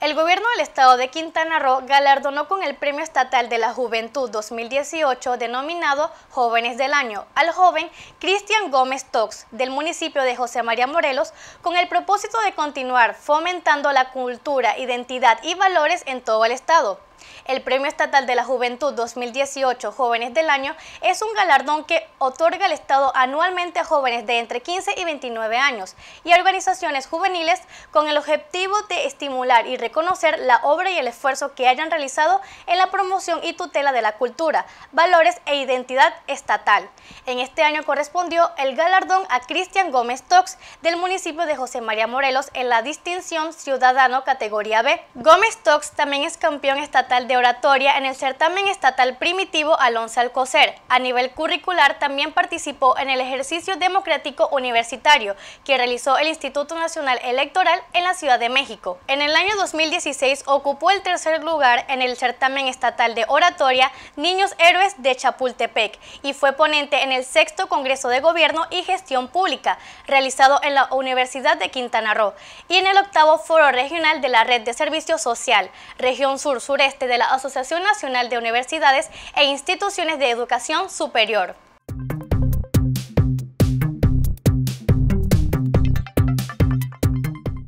El gobierno del estado de Quintana Roo galardonó con el Premio Estatal de la Juventud 2018 denominado Jóvenes del Año al joven Cristian Gómez Tox del municipio de José María Morelos con el propósito de continuar fomentando la cultura, identidad y valores en todo el estado el Premio Estatal de la Juventud 2018 Jóvenes del Año es un galardón que otorga el Estado anualmente a jóvenes de entre 15 y 29 años y organizaciones juveniles con el objetivo de estimular y reconocer la obra y el esfuerzo que hayan realizado en la promoción y tutela de la cultura, valores e identidad estatal. En este año correspondió el galardón a Cristian Gómez Tox del municipio de José María Morelos en la distinción Ciudadano categoría B. Gómez Tox también es campeón estatal de oratoria en el certamen estatal primitivo Alonso Alcocer. A nivel curricular también participó en el ejercicio democrático universitario que realizó el Instituto Nacional Electoral en la Ciudad de México. En el año 2016 ocupó el tercer lugar en el certamen estatal de oratoria Niños Héroes de Chapultepec y fue ponente en el sexto Congreso de Gobierno y Gestión Pública realizado en la Universidad de Quintana Roo y en el octavo Foro Regional de la Red de Servicios Social, Región Sur-Sureste de la Asociación Nacional de Universidades e Instituciones de Educación Superior.